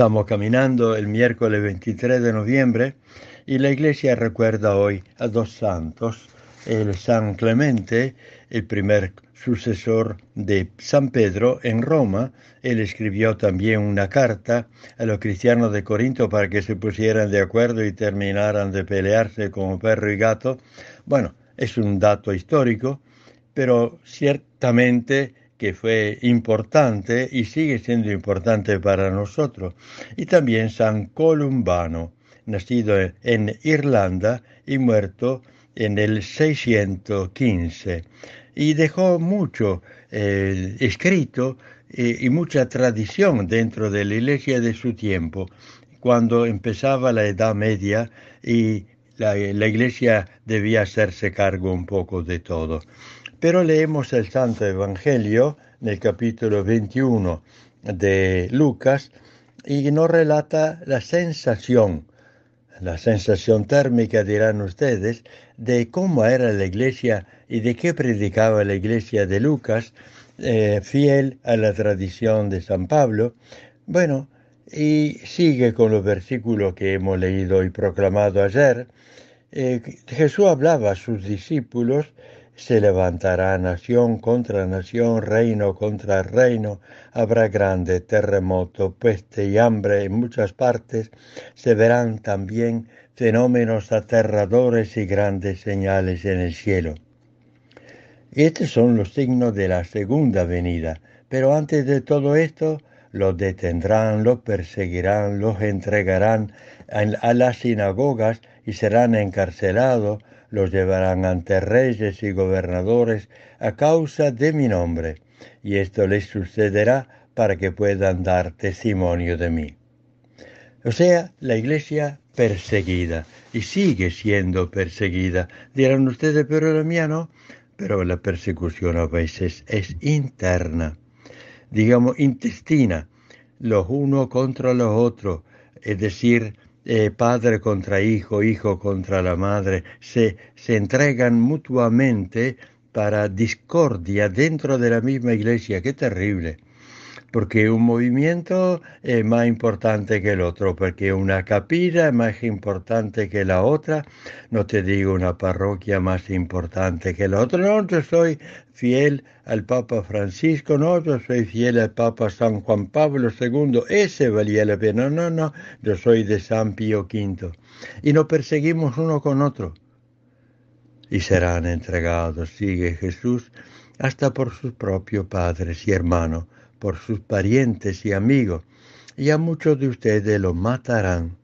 Estamos caminando el miércoles 23 de noviembre y la iglesia recuerda hoy a dos santos, el San Clemente, el primer sucesor de San Pedro en Roma. Él escribió también una carta a los cristianos de Corinto para que se pusieran de acuerdo y terminaran de pelearse como perro y gato. Bueno, es un dato histórico, pero ciertamente que fue importante y sigue siendo importante para nosotros, y también San Columbano, nacido en Irlanda y muerto en el 615, y dejó mucho eh, escrito eh, y mucha tradición dentro de la iglesia de su tiempo, cuando empezaba la Edad Media y la iglesia debía hacerse cargo un poco de todo. Pero leemos el Santo Evangelio el capítulo 21 de Lucas y nos relata la sensación, la sensación térmica dirán ustedes, de cómo era la iglesia y de qué predicaba la iglesia de Lucas, eh, fiel a la tradición de San Pablo. Bueno, y sigue con los versículos que hemos leído y proclamado ayer. Eh, Jesús hablaba a sus discípulos se levantará nación contra nación, reino contra reino, habrá grande terremoto, peste y hambre en muchas partes, se verán también fenómenos aterradores y grandes señales en el cielo. Estos son los signos de la segunda venida, pero antes de todo esto los detendrán, los perseguirán, los entregarán a las sinagogas y serán encarcelados, los llevarán ante reyes y gobernadores a causa de mi nombre, y esto les sucederá para que puedan dar testimonio de mí. O sea, la iglesia perseguida y sigue siendo perseguida. Dirán ustedes, pero la mía no. Pero la persecución a veces es interna digamos, intestina los unos contra los otros, es decir, eh, padre contra hijo, hijo contra la madre, se, se entregan mutuamente para discordia dentro de la misma iglesia. ¡Qué terrible! porque un movimiento es más importante que el otro, porque una capilla es más importante que la otra, no te digo una parroquia más importante que la otra, no, yo soy fiel al Papa Francisco, no, yo soy fiel al Papa San Juan Pablo II, ese valía la pena, no, no, no, yo soy de San Pío V, y no perseguimos uno con otro, y serán entregados, sigue Jesús, hasta por sus propios padres y hermanos, por sus parientes y amigos, y a muchos de ustedes los matarán.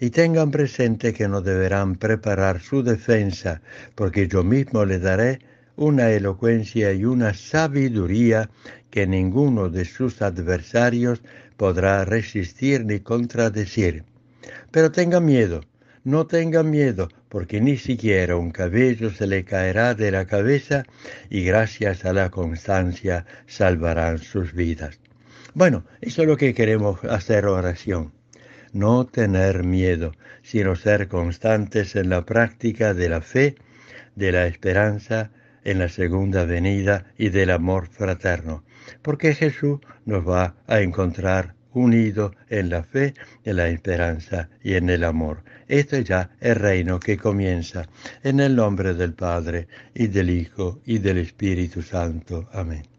Y tengan presente que no deberán preparar su defensa, porque yo mismo le daré una elocuencia y una sabiduría que ninguno de sus adversarios podrá resistir ni contradecir. Pero tengan miedo, no tengan miedo, porque ni siquiera un cabello se le caerá de la cabeza y gracias a la constancia salvarán sus vidas. Bueno, eso es lo que queremos hacer oración. No tener miedo, sino ser constantes en la práctica de la fe, de la esperanza, en la segunda venida y del amor fraterno, porque Jesús nos va a encontrar unido en la fe, en la esperanza y en el amor. Este ya es reino que comienza. En el nombre del Padre, y del Hijo, y del Espíritu Santo. Amén.